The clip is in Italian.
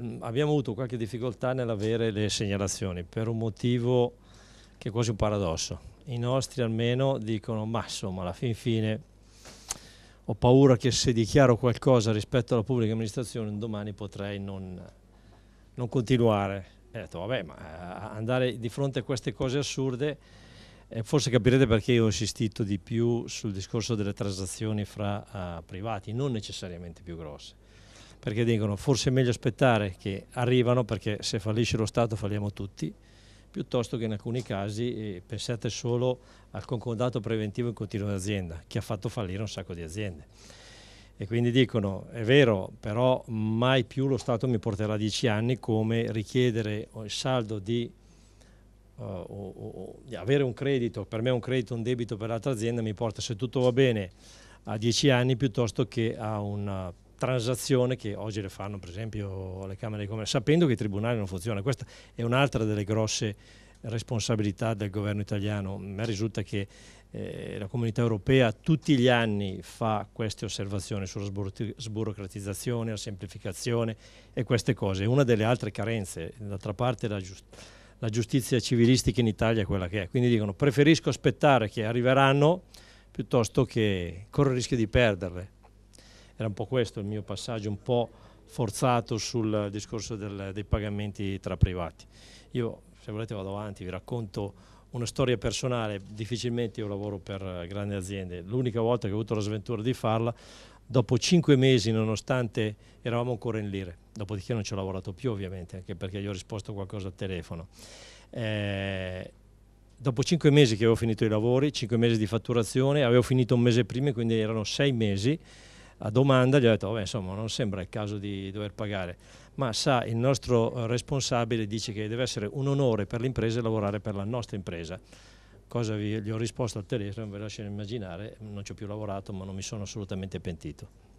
Mm, abbiamo avuto qualche difficoltà nell'avere le segnalazioni per un motivo che è quasi un paradosso. I nostri almeno dicono, ma insomma, alla fin fine ho paura che se dichiaro qualcosa rispetto alla pubblica amministrazione domani potrei non, non continuare. E ho detto, vabbè, ma eh, andare di fronte a queste cose assurde, eh, forse capirete perché io ho insistito di più sul discorso delle transazioni fra uh, privati, non necessariamente più grosse perché dicono forse è meglio aspettare che arrivano perché se fallisce lo Stato falliamo tutti, piuttosto che in alcuni casi eh, pensate solo al concordato preventivo in continuo d'azienda che ha fatto fallire un sacco di aziende. E quindi dicono, è vero, però mai più lo Stato mi porterà dieci anni come richiedere il saldo di Uh, o, o, o, avere un credito, per me un credito, un debito per l'altra azienda mi porta, se tutto va bene, a 10 anni piuttosto che a un transazione che oggi le fanno per esempio le Camere di Commercio, sapendo che i tribunali non funzionano. Questa è un'altra delle grosse responsabilità del governo italiano. A me risulta che eh, la comunità europea tutti gli anni fa queste osservazioni sulla sburocratizzazione, la semplificazione e queste cose. È una delle altre carenze. D'altra parte la, giust la giustizia civilistica in Italia è quella che è. Quindi dicono preferisco aspettare che arriveranno piuttosto che corro il rischio di perderle era un po' questo il mio passaggio, un po' forzato sul discorso del, dei pagamenti tra privati. Io, se volete, vado avanti, vi racconto una storia personale, difficilmente io lavoro per grandi aziende, l'unica volta che ho avuto la sventura di farla, dopo cinque mesi, nonostante eravamo ancora in lire, dopodiché non ci ho lavorato più ovviamente, anche perché gli ho risposto qualcosa al telefono. Eh, dopo cinque mesi che avevo finito i lavori, cinque mesi di fatturazione, avevo finito un mese prima, quindi erano sei mesi, a domanda gli ho detto, insomma, non sembra il caso di dover pagare, ma sa, il nostro eh, responsabile dice che deve essere un onore per l'impresa lavorare per la nostra impresa. Cosa vi, gli ho risposto al telefono, ve lo lascio immaginare, non ci ho più lavorato, ma non mi sono assolutamente pentito.